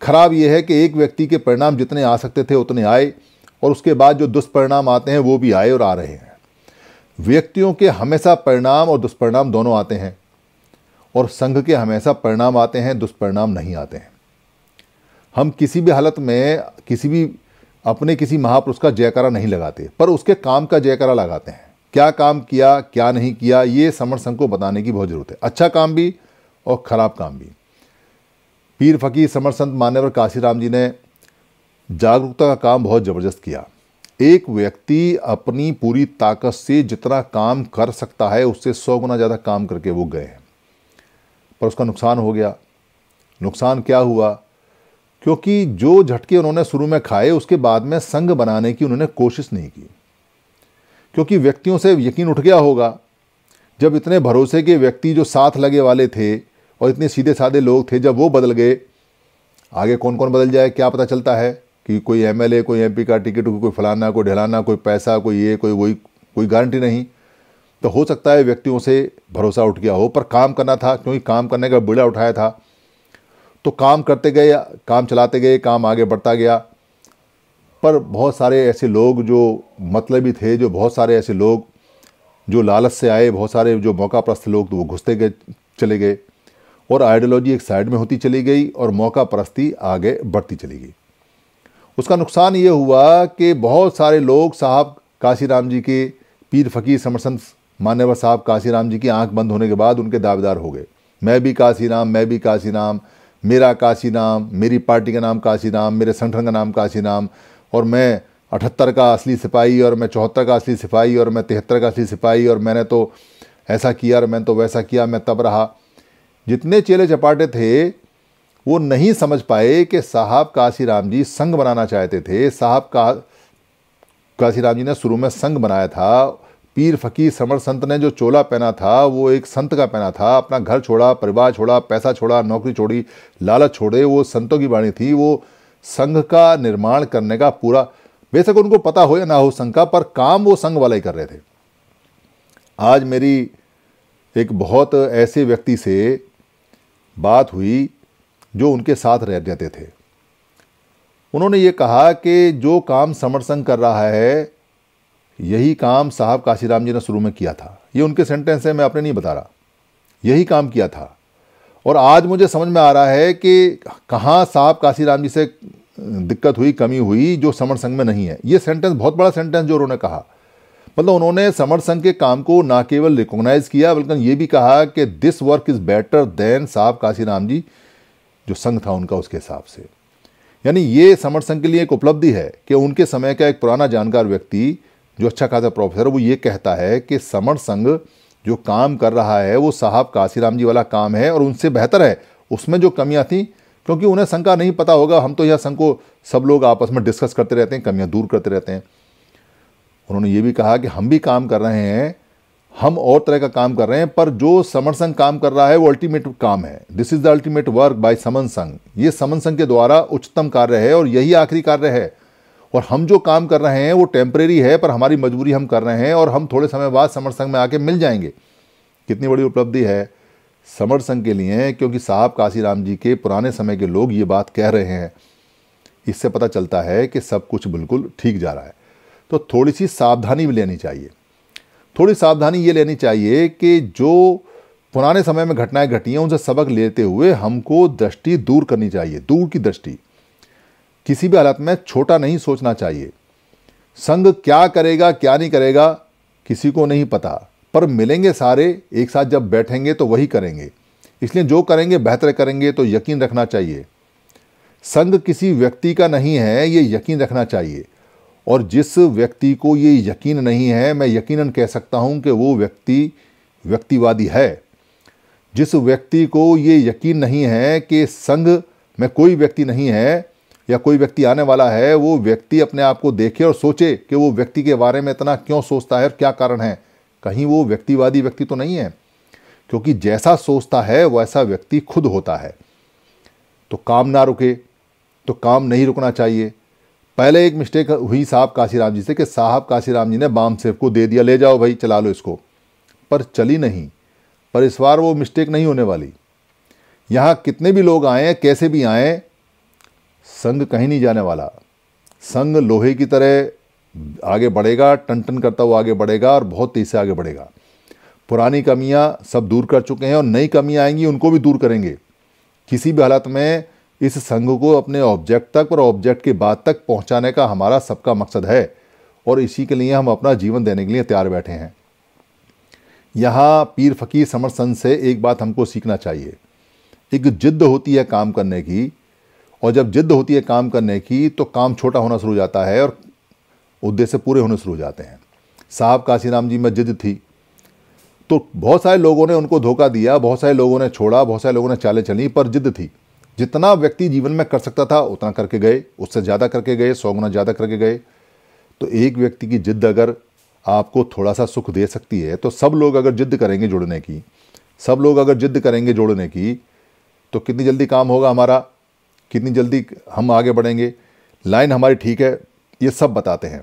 खराब यह है कि एक व्यक्ति के परिणाम जितने आ सकते थे उतने आए और उसके बाद जो दुष्परिणाम आते हैं वो भी आए और आ रहे हैं व्यक्तियों के हमेशा परिणाम और दुष्परिणाम दोनों आते हैं और संघ के हमेशा परिणाम आते हैं दुष्परिणाम नहीं आते हैं हम किसी भी हालत में किसी भी अपने किसी महापुरुष का जयकारा नहीं लगाते पर उसके काम का जयकारा लगाते हैं क्या काम किया क्या नहीं किया ये समर संघ को बताने की बहुत ज़रूरत है अच्छा काम भी और ख़राब काम भी पीर फकीर समर संत मान्यवर काशीराम जी ने जागरूकता का काम बहुत ज़बरदस्त किया एक व्यक्ति अपनी पूरी ताकत से जितना काम कर सकता है उससे सौ गुना ज़्यादा काम करके वो गए हैं पर उसका नुकसान हो गया नुकसान क्या हुआ क्योंकि जो झटके उन्होंने शुरू में खाए उसके बाद में संघ बनाने की उन्होंने कोशिश नहीं की क्योंकि व्यक्तियों से यकीन उठ गया होगा जब इतने भरोसे के व्यक्ति जो साथ लगे वाले थे और इतने सीधे साधे लोग थे जब वो बदल गए आगे कौन कौन बदल जाए क्या पता चलता है कि कोई एम कोई एम का टिकट कोई फलाना कोई ढलाना कोई पैसा कोई ये कोई वही कोई गारंटी नहीं तो हो सकता है व्यक्तियों से भरोसा उठ गया हो पर काम करना था क्योंकि काम करने का बीड़ा उठाया था तो काम करते गए काम चलाते गए काम आगे बढ़ता गया पर बहुत सारे ऐसे लोग जो मतलबी थे जो बहुत सारे ऐसे लोग जो लालच से आए बहुत सारे जो मौका प्रस्त लोग तो वो घुसते गए चले गए और आइडियोलॉजी एक साइड में होती चली गई और मौका प्रस्ती आगे बढ़ती चली गई उसका नुकसान ये हुआ कि बहुत सारे लोग साहब काशीराम जी के पीर फकीर समरसंत मान्यवर साहब काशीराम जी की आंख बंद होने के बाद उनके दावेदार हो गए मैं भी काशीराम मैं भी काशीराम मेरा काशीराम मेरी पार्टी का नाम काशीराम मेरे संगठन का नाम काशीराम और मैं अठहत्तर का असली सिपाही और मैं चौहत्तर का असली सिपाही और मैं तिहत्तर का असली सिपाही और मैंने तो ऐसा किया और मैंने तो वैसा किया मैं तब रहा जितने चेले चपाटे थे वो नहीं समझ पाए कि साहब काशीराम जी संघ बनाना चाहते थे साहब का काशीराम जी ने शुरू में संघ बनाया था पीर फकीर समर संत ने जो चोला पहना था वो एक संत का पहना था अपना घर छोड़ा परिवार छोड़ा पैसा छोड़ा नौकरी छोड़ी लालच छोड़े वो संतों की वाणी थी वो संघ का निर्माण करने का पूरा बेशक उनको पता हो या ना हो संघ का पर काम वो संघ वाले ही कर रहे थे आज मेरी एक बहुत ऐसे व्यक्ति से बात हुई जो उनके साथ रह रहते थे उन्होंने ये कहा कि जो काम समर संघ कर रहा है यही काम साहब काशीराम जी ने शुरू में किया था ये उनके सेंटेंस है मैं अपने नहीं बता रहा यही काम किया था और आज मुझे समझ में आ रहा है कि कहाँ साहब काशीराम जी से दिक्कत हुई कमी हुई जो समर संघ में नहीं है ये सेंटेंस बहुत बड़ा सेंटेंस जो उन्होंने कहा मतलब उन्होंने समर संघ के काम को ना केवल रिकॉग्नाइज किया बल्कि ये भी कहा कि this work is better than साहब काशीराम जी जो संघ था उनका उसके हिसाब से यानी ये समर संघ के लिए एक उपलब्धि है कि उनके समय का एक पुराना जानकार व्यक्ति जो अच्छा खासा प्रोफेसर वो ये कहता है कि समर संघ जो काम कर रहा है वो साहब काशीराम जी वाला काम है और उनसे बेहतर है उसमें जो कमियाँ थी क्योंकि उन्हें शंका नहीं पता होगा हम तो यह शंको सब लोग आपस में डिस्कस करते रहते हैं कमियां दूर करते रहते हैं उन्होंने ये भी कहा कि हम भी काम कर रहे हैं हम और तरह का काम कर रहे हैं पर जो समर संघ काम कर रहा है वो अल्टीमेट काम है this is the ultimate work by समन संघ ये समन संघ के द्वारा उच्चतम कार्य है और यही आखिरी कार्य है और हम जो काम कर रहे हैं वो टेम्परेरी है पर हमारी मजबूरी हम कर रहे हैं और हम थोड़े समय बाद समर संघ में आके मिल जाएंगे कितनी बड़ी उपलब्धि है समर संघ के लिए हैं क्योंकि साहब काशीराम जी के पुराने समय के लोग ये बात कह रहे हैं इससे पता चलता है कि सब कुछ बिल्कुल ठीक जा रहा है तो थोड़ी सी सावधानी भी लेनी चाहिए थोड़ी सावधानी ये लेनी चाहिए कि जो पुराने समय में घटनाएं घटी हैं उनसे सबक लेते हुए हमको दृष्टि दूर करनी चाहिए दूर की दृष्टि किसी भी हालत में छोटा नहीं सोचना चाहिए संघ क्या करेगा क्या नहीं करेगा किसी को नहीं पता पर मिलेंगे सारे एक साथ जब बैठेंगे तो वही करेंगे इसलिए जो करेंगे बेहतर करेंगे तो यकीन रखना चाहिए संघ किसी व्यक्ति का नहीं है ये यकीन रखना चाहिए और जिस व्यक्ति को ये यकीन नहीं है मैं यकीनन कह सकता हूँ कि वो व्यक्ति व्यक्तिवादी है जिस व्यक्ति को ये यकीन नहीं है कि संघ में कोई व्यक्ति नहीं है या कोई व्यक्ति आने वाला है वो व्यक्ति अपने आप को देखे और सोचे कि वो व्यक्ति के बारे में इतना क्यों सोचता है और क्या कारण है कहीं वो व्यक्तिवादी व्यक्ति तो नहीं है क्योंकि जैसा सोचता है वैसा व्यक्ति खुद होता है तो काम ना रुके तो काम नहीं रुकना चाहिए पहले एक मिस्टेक हुई साहब काशीराम जी से कि साहब काशीराम जी ने बाम सेफ को दे दिया ले जाओ भाई चला लो इसको पर चली नहीं पर इस बार वो मिस्टेक नहीं होने वाली यहाँ कितने भी लोग आए कैसे भी आए संग कहीं नहीं जाने वाला संग लोहे की तरह आगे बढ़ेगा टन टन करता हुआ आगे बढ़ेगा और बहुत तेज़ी से आगे बढ़ेगा पुरानी कमियां सब दूर कर चुके हैं और नई कमियां आएंगी उनको भी दूर करेंगे किसी भी हालत में इस संघ को अपने ऑब्जेक्ट तक और ऑब्जेक्ट के बाद तक पहुंचाने का हमारा सबका मकसद है और इसी के लिए हम अपना जीवन देने के लिए तैयार बैठे हैं यहाँ पीर फकीर समर संघ से एक बात हमको सीखना चाहिए एक जिद्द होती है काम करने की और जब जिद्द होती है काम करने की तो काम छोटा होना शुरू हो जाता है और उद्देश्य पूरे होने शुरू हो जाते हैं साहब काशीराम जी में जिद थी तो बहुत सारे लोगों ने उनको धोखा दिया बहुत सारे लोगों ने छोड़ा बहुत सारे लोगों ने चालें चली पर जिद थी जितना व्यक्ति जीवन में कर सकता था उतना करके गए उससे ज़्यादा करके गए सौ गुना ज़्यादा करके गए तो एक व्यक्ति की जिद अगर आपको थोड़ा सा सुख दे सकती है तो सब लोग अगर जिद करेंगे जुड़ने की सब लोग अगर जिद करेंगे जोड़ने की तो कितनी जल्दी काम होगा हमारा कितनी जल्दी हम आगे बढ़ेंगे लाइन हमारी ठीक है ये सब बताते हैं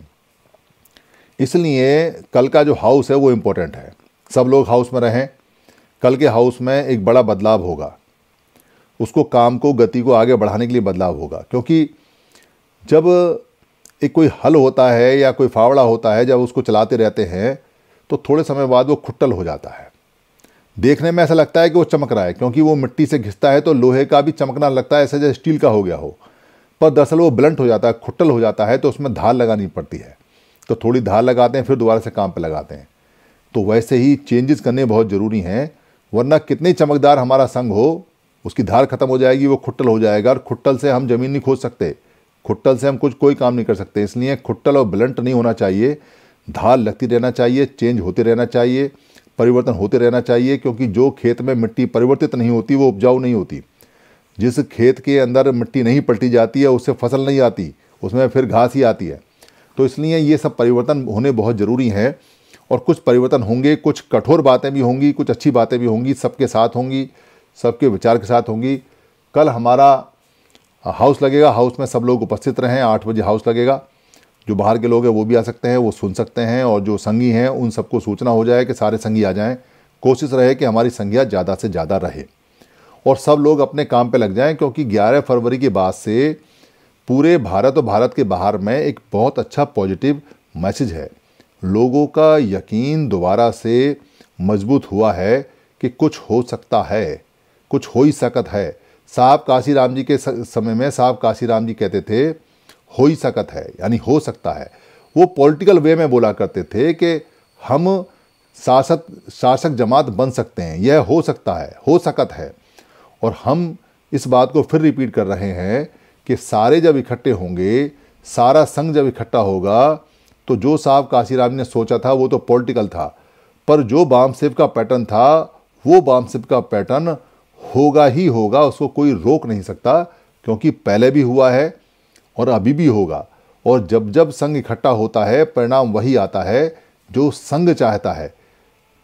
इसलिए कल का जो हाउस है वो इम्पोर्टेंट है सब लोग हाउस में रहें कल के हाउस में एक बड़ा बदलाव होगा उसको काम को गति को आगे बढ़ाने के लिए बदलाव होगा क्योंकि जब एक कोई हल होता है या कोई फावड़ा होता है जब उसको चलाते रहते हैं तो थोड़े समय बाद वो खुट्टल हो जाता है देखने में ऐसा लगता है कि वो चमक रहा है क्योंकि वो मिट्टी से घिसता है तो लोहे का भी चमकना लगता है ऐसा जैसे स्टील का हो गया हो पर दरअसल वो ब्लंट हो जाता है खुट्टल हो जाता है तो उसमें धार लगानी पड़ती है तो थोड़ी धार लगाते हैं फिर दोबारा से काम पर लगाते हैं तो वैसे ही चेंजेस करने बहुत ज़रूरी हैं वरना कितने चमकदार हमारा संग हो उसकी धार खत्म हो जाएगी वो खुट्टल हो जाएगा और खुट्टल से हम ज़मीन नहीं खोज सकते खुट्टल से हम कुछ कोई काम नहीं कर सकते इसलिए खुट्टल और ब्लंट नहीं होना चाहिए धार लगती रहना चाहिए चेंज होते रहना चाहिए परिवर्तन होते रहना चाहिए क्योंकि जो खेत में मिट्टी परिवर्तित नहीं होती वो उपजाऊ नहीं होती जिस खेत के अंदर मिट्टी नहीं पलटी जाती है उससे फसल नहीं आती उसमें फिर घास ही आती है तो इसलिए ये सब परिवर्तन होने बहुत ज़रूरी हैं और कुछ परिवर्तन होंगे कुछ कठोर बातें भी होंगी कुछ अच्छी बातें भी होंगी सबके साथ होंगी सबके विचार के साथ होंगी कल हमारा हाउस लगेगा हाउस में सब लोग उपस्थित रहें आठ बजे हाउस लगेगा जो बाहर के लोग हैं वो भी आ सकते हैं वो सुन सकते हैं और जो संगी हैं उन सबको सूचना हो जाए कि सारे संगी आ जाएं कोशिश रहे कि हमारी संख्या ज़्यादा से ज़्यादा रहे और सब लोग अपने काम पे लग जाएं क्योंकि 11 फरवरी के बाद से पूरे भारत और भारत के बाहर में एक बहुत अच्छा पॉजिटिव मैसेज है लोगों का यकीन दोबारा से मजबूत हुआ है कि कुछ हो सकता है कुछ हो ही सकत है साहब काशी राम जी के समय में साहब काशी राम जी कहते थे हो ही सकत है यानी हो सकता है वो पॉलिटिकल वे में बोला करते थे कि हम शासक शासक जमात बन सकते हैं यह हो सकता है हो सकत है और हम इस बात को फिर रिपीट कर रहे हैं कि सारे जब इकट्ठे होंगे सारा संघ जब इकट्ठा होगा तो जो साहब काशीराम ने सोचा था वो तो पॉलिटिकल था पर जो बामसेब का पैटर्न था वो बामसेब का पैटर्न होगा ही होगा उसको कोई रोक नहीं सकता क्योंकि पहले भी हुआ है और अभी भी होगा और जब जब संघ इकट्ठा होता है परिणाम वही आता है जो संघ चाहता है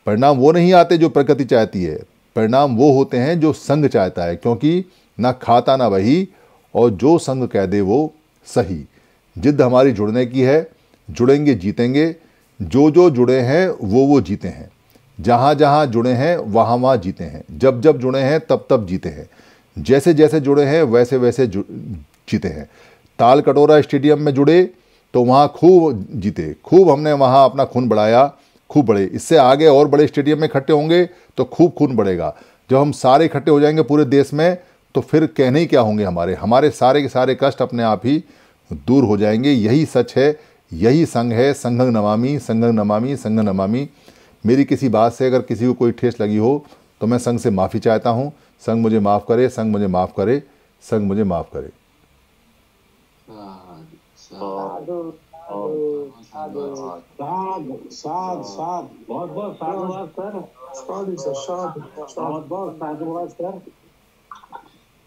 परिणाम वो नहीं आते जो प्रकृति चाहती है परिणाम वो होते हैं जो संग चाहता है क्योंकि ना खाता ना वही और जो संग कह दे वो सही जिद हमारी जुड़ने की है जुड़ेंगे जीतेंगे जो जो जुड़े हैं वो वो जीते हैं जहाँ जहाँ जुड़े हैं वहाँ वहाँ जीते हैं जब जब जुड़े हैं तब तब जीते हैं जैसे जैसे जुड़े हैं वैसे वैसे जीते हैं ताल कटोरा स्टेडियम में जुड़े तो वहाँ खूब जीते खूब हमने वहाँ अपना खून बढ़ाया खूब बढ़े इससे आगे और बड़े स्टेडियम में इकट्ठे होंगे तो खूब खून बढ़ेगा जब हम सारे इकट्ठे हो जाएंगे पूरे देश में तो फिर कहने ही क्या होंगे हमारे हमारे सारे के सारे कष्ट अपने आप ही दूर हो जाएंगे यही सच है यही संघ है संघंग नमामी संघंग नमामी संघ नमामी मेरी किसी बात से अगर किसी को कोई ठेस लगी हो तो मैं संघ से माफ़ी चाहता हूँ संघ मुझे माफ़ करे संघ मुझे माफ़ करे संघ मुझे माफ़ करे Sado, Sado, Sado. Bora, bora, Sado lá, espera. Sado, isso é Sado. Bora, bora, Sado lá, espera.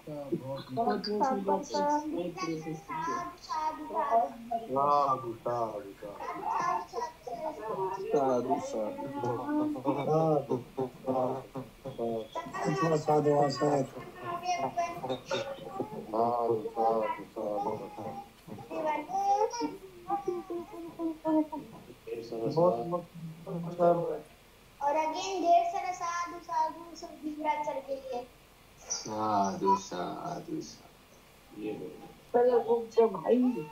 Sado, Sado, Sado. Sado, Sado. Sado, Sado lá, Sado. Sado, Sado, Sado. और अगेन ढेर सारा साधु साधु सब सर के लिए साधु साधु साधु ये पहले भाई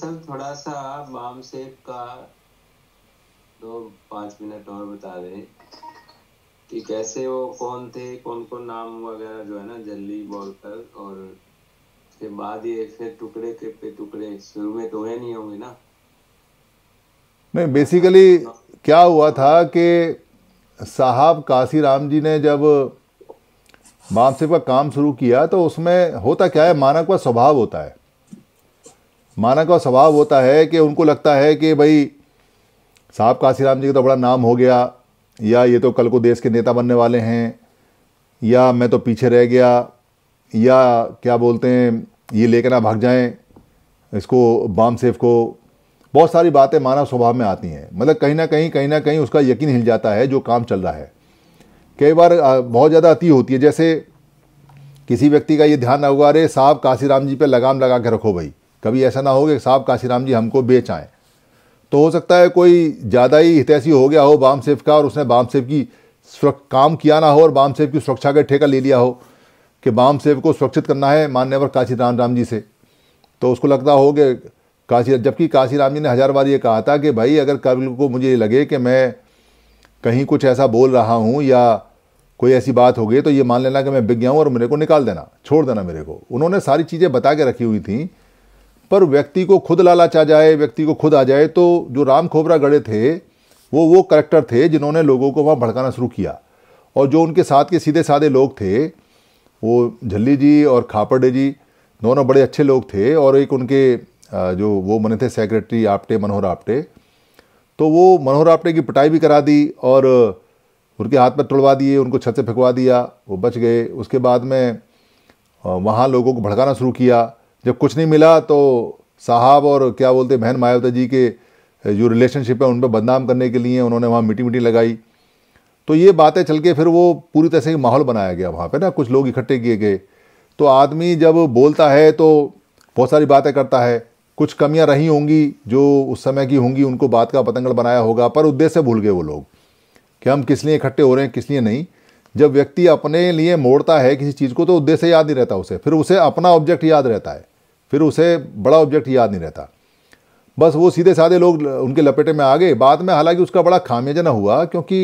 सर थोड़ा सा माम सेब का दो पांच मिनट और बता दें कि कैसे वो कौन थे कौन कौन नाम वगैरह जो है ना जल्दी बोलकर और उसके बाद ये फिर टुकड़े के पे टुकड़े शुरू में तो है नहीं होंगे ना नहीं बेसिकली क्या हुआ था कि साहब काशीराम जी ने जब मानसिक का काम शुरू किया तो उसमें होता क्या है मानक का स्वभाव होता है मानक का स्वभाव होता है कि उनको लगता है कि भाई साहब काशीराम जी का तो बड़ा नाम हो गया या ये तो कल को देश के नेता बनने वाले हैं या मैं तो पीछे रह गया या क्या बोलते हैं ये लेकर ना भाग जाएं इसको बाम सेफ को बहुत सारी बातें मानव स्वभाव में आती हैं मतलब कहीं ना कहीं कहीं ना कहीं उसका यकीन हिल जाता है जो काम चल रहा है कई बार बहुत ज़्यादा अति होती है जैसे किसी व्यक्ति का ये ध्यान ना होगा अरे साहब काशीराम जी पे लगाम लगा के रखो भाई कभी ऐसा ना हो कि साहब काशीराम जी हमको बेच आएँ तो हो सकता है कोई ज़्यादा ही हितैषी हो गया हो बाम सेफ का और उसने बाम सेफ की काम किया ना हो और बाम सेफ की सुरक्षा का ठेका ले लिया हो कि बाम सेफ को सुरक्षित करना है मान्यवर काशी राम राम जी से तो उसको लगता हो कि काशी जबकि काशी राम जी ने हज़ार बार ये कहा था कि भाई अगर कबिल को मुझे ये लगे कि मैं कहीं कुछ ऐसा बोल रहा हूँ या कोई ऐसी बात हो गई तो ये मान लेना कि मैं बिग गया हूँ और मेरे को निकाल देना छोड़ देना मेरे को उन्होंने सारी चीज़ें बता के रखी हुई थी पर व्यक्ति को खुद लालच आ जाए व्यक्ति को खुद आ जाए तो जो राम खोबरा गढ़े थे वो वो करेक्टर थे जिन्होंने लोगों को वहाँ भड़काना शुरू किया और जो उनके साथ के सीधे साधे लोग थे वो झल्ली जी और खापड़े जी दोनों बड़े अच्छे लोग थे और एक उनके जो वो बने थे सेक्रेटरी आपटे मनोहर आपटे तो वो मनोहर आपटे की पिटाई भी करा दी और उनके हाथ पर तोड़वा दिए उनको छत से फेंकवा दिया वो बच गए उसके बाद में वहाँ लोगों को भड़काना शुरू किया जब कुछ नहीं मिला तो साहब और क्या बोलते बहन मायावती जी के जो रिलेशनशिप है उन पर बदनाम करने के लिए उन्होंने वहाँ मीटिंग मीटिंग लगाई तो ये बातें चल के फिर वो पूरी तरह से माहौल बनाया गया वहाँ पर ना कुछ लोग इकट्ठे किए गए तो आदमी जब बोलता है तो बहुत सारी बातें करता है कुछ कमियां रही होंगी जो उस समय की होंगी उनको बात का पतंगड़ बनाया होगा पर उद्देश्य भूल गए वो लोग कि हम किस लिए इकट्ठे हो रहे हैं किस लिए नहीं जब व्यक्ति अपने लिए मोड़ता है किसी चीज़ को तो उद्देश्य याद नहीं रहता उसे फिर उसे अपना ऑब्जेक्ट याद रहता है फिर उसे बड़ा ऑब्जेक्ट याद नहीं रहता बस वो सीधे साधे लोग उनके लपेटे में आ गए बाद में हालांकि उसका बड़ा खामियाजा ना हुआ क्योंकि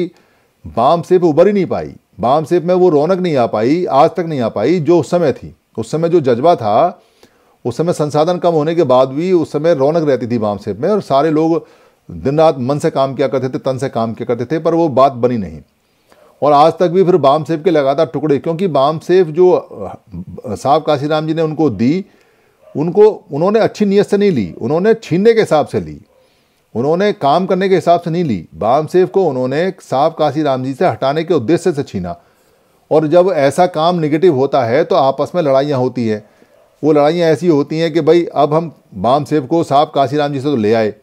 बाम सेप उभर ही नहीं पाई बाम सेप में वो रौनक नहीं आ पाई आज तक नहीं आ पाई जो उस समय थी उस समय जो जज्बा था उस समय संसाधन कम होने के बाद भी उस समय रौनक रहती थी बाम सेप में और सारे लोग दिन रात मन से काम किया करते थे तन से काम किया करते थे पर वो बात बनी नहीं और आज तक भी फिर बाम सेब के लगातार टुकड़े क्योंकि बाम सेफ जो साहब काशीराम जी ने उनको दी उनको उन्होंने अच्छी नीयत से नहीं ली उन्होंने छीनने के हिसाब से ली उन्होंने काम करने के हिसाब से नहीं ली बाम सेफ को उन्होंने साफ काशी राम जी से हटाने के उद्देश्य से छीना और जब ऐसा काम निगेटिव होता है तो आपस में लड़ाइयाँ होती हैं वो लड़ाइयाँ ऐसी होती हैं कि भाई अब हम बाम सेफ को साफ काशीराम जी से तो ले आए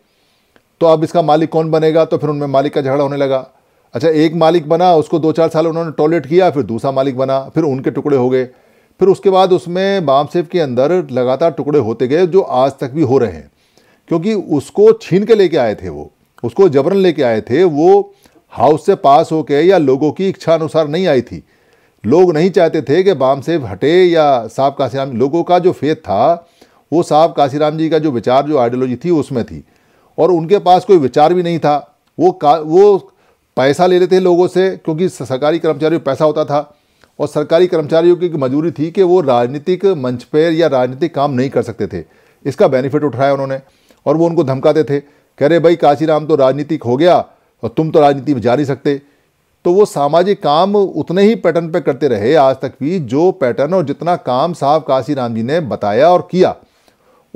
तो अब इसका मालिक कौन बनेगा तो फिर उनमें मालिक का झगड़ा होने लगा अच्छा एक मालिक बना उसको दो चार साल उन्होंने टॉयलेट किया फिर दूसरा मालिक बना फिर उनके टुकड़े हो गए फिर उसके बाद उसमें बाम सेफ के अंदर लगातार टुकड़े होते गए जो आज तक भी हो रहे हैं क्योंकि उसको छीन के लेके आए थे वो उसको जबरन लेके आए थे वो हाउस से पास होके या लोगों की इच्छा अनुसार नहीं आई थी लोग नहीं चाहते थे कि बाम सेफ हटे या साहब काशीराम लोगों का जो फेथ था वो साहब काशीराम जी का जो विचार जो आइडियोलॉजी थी उसमें थी और उनके पास कोई विचार भी नहीं था वो का वो पैसा ले लेते लोगों से क्योंकि सरकारी कर्मचारी पैसा होता था और सरकारी कर्मचारियों की मजबूरी थी कि वो राजनीतिक मंच पर या राजनीतिक काम नहीं कर सकते थे इसका बेनिफिट उठाया उन्होंने और वो उनको धमकाते थे कह रहे भाई काशीराम तो राजनीतिक हो गया और तुम तो राजनीति में जा नहीं सकते तो वो सामाजिक काम उतने ही पैटर्न पे करते रहे आज तक भी जो पैटर्न और जितना काम साहब काशीराम जी ने बताया और किया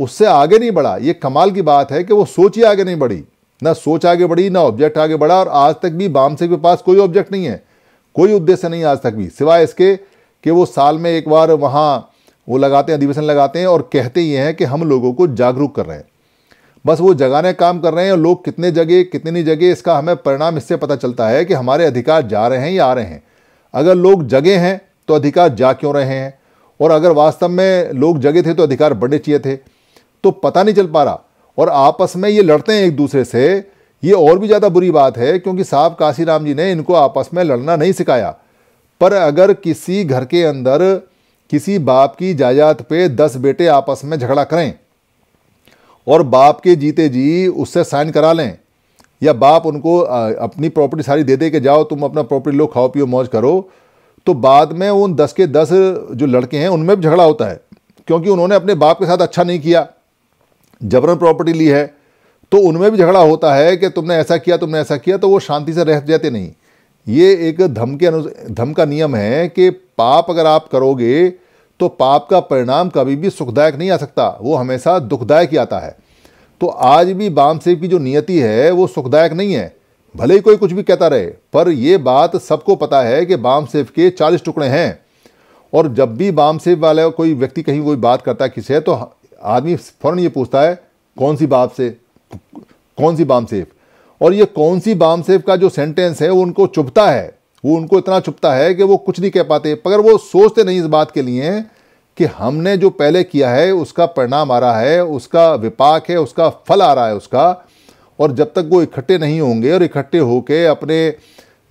उससे आगे नहीं बढ़ा ये कमाल की बात है कि वो सोच ही आगे नहीं बढ़ी ना सोच आगे बढ़ी ना ऑब्जेक्ट आगे बढ़ा और आज तक भी बामसे के पास कोई ऑब्जेक्ट नहीं है कोई उद्देश्य नहीं आज तक भी सिवाय इसके कि वो साल में एक बार वहाँ वो लगाते हैं अधिवेशन लगाते हैं और कहते ये हैं कि हम लोगों को जागरूक कर रहे हैं बस वो जगाने काम कर रहे हैं और लोग कितने जगह कितनी जगह इसका हमें परिणाम इससे पता चलता है कि हमारे अधिकार जा रहे हैं या आ रहे हैं अगर लोग जगे हैं तो अधिकार जा क्यों रहे हैं और अगर वास्तव में लोग जगे थे तो अधिकार बढ़ने चाहिए थे तो पता नहीं चल पा रहा और आपस में ये लड़ते हैं एक दूसरे से ये और भी ज़्यादा बुरी बात है क्योंकि साहब काशीराम जी ने इनको आपस में लड़ना नहीं सिखाया पर अगर किसी घर के अंदर किसी बाप की जायदाद पे दस बेटे आपस में झगड़ा करें और बाप के जीते जी उससे साइन करा लें या बाप उनको अपनी प्रॉपर्टी सारी दे दे के जाओ तुम अपना प्रॉपर्टी लो खाओ पियो मौज करो तो बाद में उन दस के दस जो लड़के हैं उनमें भी झगड़ा होता है क्योंकि उन्होंने अपने बाप के साथ अच्छा नहीं किया जबरन प्रॉपर्टी ली है तो उनमें भी झगड़ा होता है कि तुमने ऐसा किया तुमने ऐसा किया तो वो शांति से रह जाते नहीं ये एक धम के अनु धम का नियम है कि पाप अगर आप करोगे तो पाप का परिणाम कभी भी सुखदायक नहीं आ सकता वो हमेशा दुखदायक ही आता है तो आज भी बामसेब की जो नियति है वो सुखदायक नहीं है भले ही कोई कुछ भी कहता रहे पर यह बात सबको पता है कि बामसेब के चालीस टुकड़े हैं और जब भी बामसेब वाला कोई व्यक्ति कहीं कोई बात करता है किसे तो आदमी फ़ौरन ये पूछता है कौन सी बाप से कौन सी बाम सेफ और ये कौन सी बाम सेफ का जो सेंटेंस है वो उनको चुपता है वो उनको इतना चुपता है कि वो कुछ नहीं कह पाते मगर वो सोचते नहीं इस बात के लिए कि हमने जो पहले किया है उसका परिणाम आ रहा है उसका विपाक है उसका फल आ रहा है उसका और जब तक वो इकट्ठे नहीं होंगे और इकट्ठे होके अपने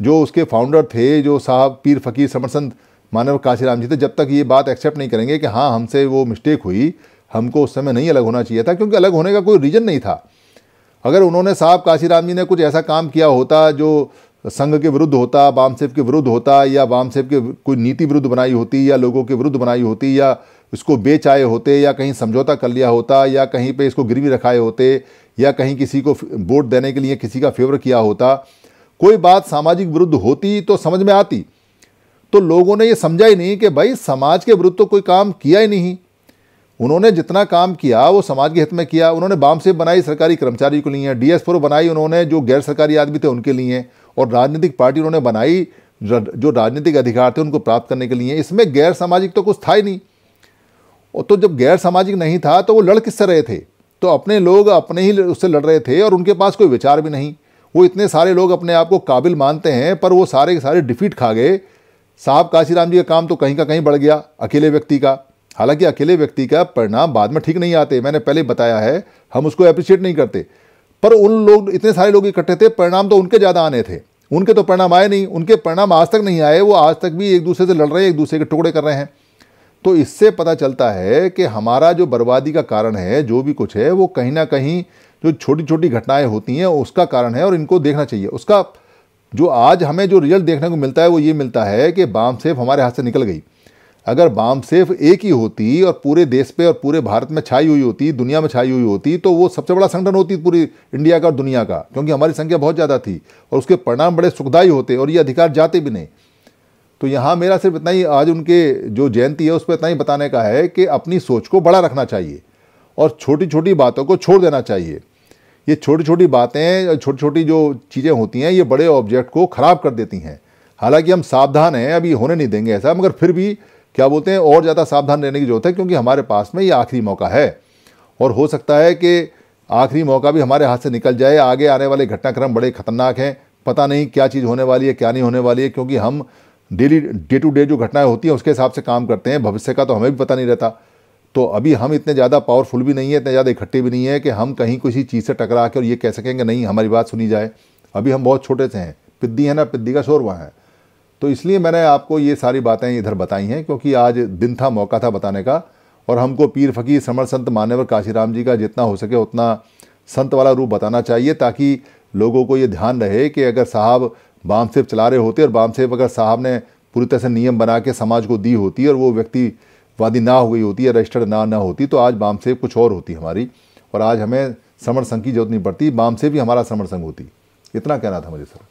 जो उसके फाउंडर थे जो साहब पीर फकीर समरसंत मानव काशीराम जी थे जब तक ये बात एक्सेप्ट नहीं करेंगे कि हाँ हमसे वो मिस्टेक हुई हमको उस समय नहीं अलग होना चाहिए था क्योंकि अलग होने का कोई रीज़न नहीं था अगर उन्होंने साहब काशीराम जी ने कुछ ऐसा काम किया होता जो संघ के विरुद्ध होता वामसेव के विरुद्ध होता या वामसेव के कोई नीति विरुद्ध बनाई होती या लोगों के विरुद्ध बनाई होती या इसको बेच आए होते या कहीं समझौता कर लिया होता या कहीं पे इसको गिरवी रखाए होते या कहीं किसी को वोट देने के लिए किसी का फेवर किया होता कोई बात सामाजिक विरुद्ध होती तो समझ में आती तो लोगों ने ये समझा ही नहीं कि भाई समाज के विरुद्ध तो कोई काम किया ही नहीं उन्होंने जितना काम किया वो समाज के हित में किया उन्होंने बाम से बनाई सरकारी कर्मचारी के लिए डी एस बनाई उन्होंने जो गैर सरकारी आदमी थे उनके लिए और राजनीतिक पार्टी उन्होंने बनाई जो राजनीतिक अधिकार थे उनको प्राप्त करने के लिए इसमें गैर सामाजिक तो कुछ था ही नहीं और तो जब गैर सामाजिक नहीं था तो वो लड़ किससे रहे थे तो अपने लोग अपने ही उससे लड़ रहे थे और उनके पास कोई विचार भी नहीं वो इतने सारे लोग अपने आप को काबिल मानते हैं पर वो सारे के सारे डिफीट खा गए साहब काशीराम जी का काम तो कहीं का कहीं बढ़ गया अकेले व्यक्ति का हालांकि अकेले व्यक्ति का परिणाम बाद में ठीक नहीं आते मैंने पहले बताया है हम उसको अप्रिशिएट नहीं करते पर उन लोग इतने सारे लोग इकट्ठे थे परिणाम तो उनके ज़्यादा आने थे उनके तो परिणाम आए नहीं उनके परिणाम आज तक नहीं आए वो आज तक भी एक दूसरे से लड़ रहे हैं एक दूसरे के टुकड़े कर रहे हैं तो इससे पता चलता है कि हमारा जो बर्बादी का कारण है जो भी कुछ है वो कहीं ना कहीं जो छोटी छोटी घटनाएं होती हैं उसका कारण है और इनको देखना चाहिए उसका जो आज हमें जो रिजल्ट देखने को मिलता है वो ये मिलता है कि बाम सेफ हमारे हाथ से निकल गई अगर बाम सेफ एक ही होती और पूरे देश पे और पूरे भारत में छाई हुई होती दुनिया में छाई हुई होती तो वो सबसे बड़ा संगठन होती पूरी इंडिया का और दुनिया का क्योंकि हमारी संख्या बहुत ज़्यादा थी और उसके परिणाम बड़े सुखदायी होते और ये अधिकार जाते भी नहीं तो यहाँ मेरा सिर्फ इतना ही आज उनके जो जयंती है उस पर इतना ही बताने का है कि अपनी सोच को बड़ा रखना चाहिए और छोटी छोटी बातों को छोड़ देना चाहिए ये छोटी छोटी बातें छोटी छोटी जो चीज़ें होती हैं ये बड़े ऑब्जेक्ट को ख़राब कर देती हैं हालांकि हम सावधान हैं अभी होने नहीं देंगे ऐसा मगर फिर भी क्या बोलते हैं और ज़्यादा सावधान रहने की ज़रूरत है क्योंकि हमारे पास में ये आखिरी मौका है और हो सकता है कि आखिरी मौका भी हमारे हाथ से निकल जाए आगे आने वाले घटनाक्रम बड़े खतरनाक हैं पता नहीं क्या चीज़ होने वाली है क्या नहीं होने वाली है क्योंकि हम डेली डे टू डे जो घटनाएं होती हैं उसके हिसाब से काम करते हैं भविष्य का तो हमें भी पता नहीं रहता तो अभी हम इतने ज़्यादा पावरफुल भी नहीं है इतने ज़्यादा इकट्ठे भी नहीं है कि हम कहीं किसी चीज़ से टकरा के और ये कह सकेंगे नहीं हमारी बात सुनी जाए अभी हम बहुत छोटे से हैं पिद्दी है ना पिद्दी का शोर वहाँ है तो इसलिए मैंने आपको ये सारी बातें इधर बताई हैं क्योंकि आज दिन था मौका था बताने का और हमको पीर फकीर समर संत मान्यवर काशीराम जी का जितना हो सके उतना संत वाला रूप बताना चाहिए ताकि लोगों को ये ध्यान रहे कि अगर साहब बाम सेब चला रहे होते और बाम सेब अगर साहब ने पूरी तरह से नियम बना के समाज को दी होती और वो व्यक्तिवादी ना हुई होती या रजिस्टर्ड ना ना होती तो आज बाम सेब कुछ और होती हमारी और आज हमें समर संघ की जरूरत नहीं पड़ती बाम से भी हमारा समर संघ होती इतना कहना था मुझे सर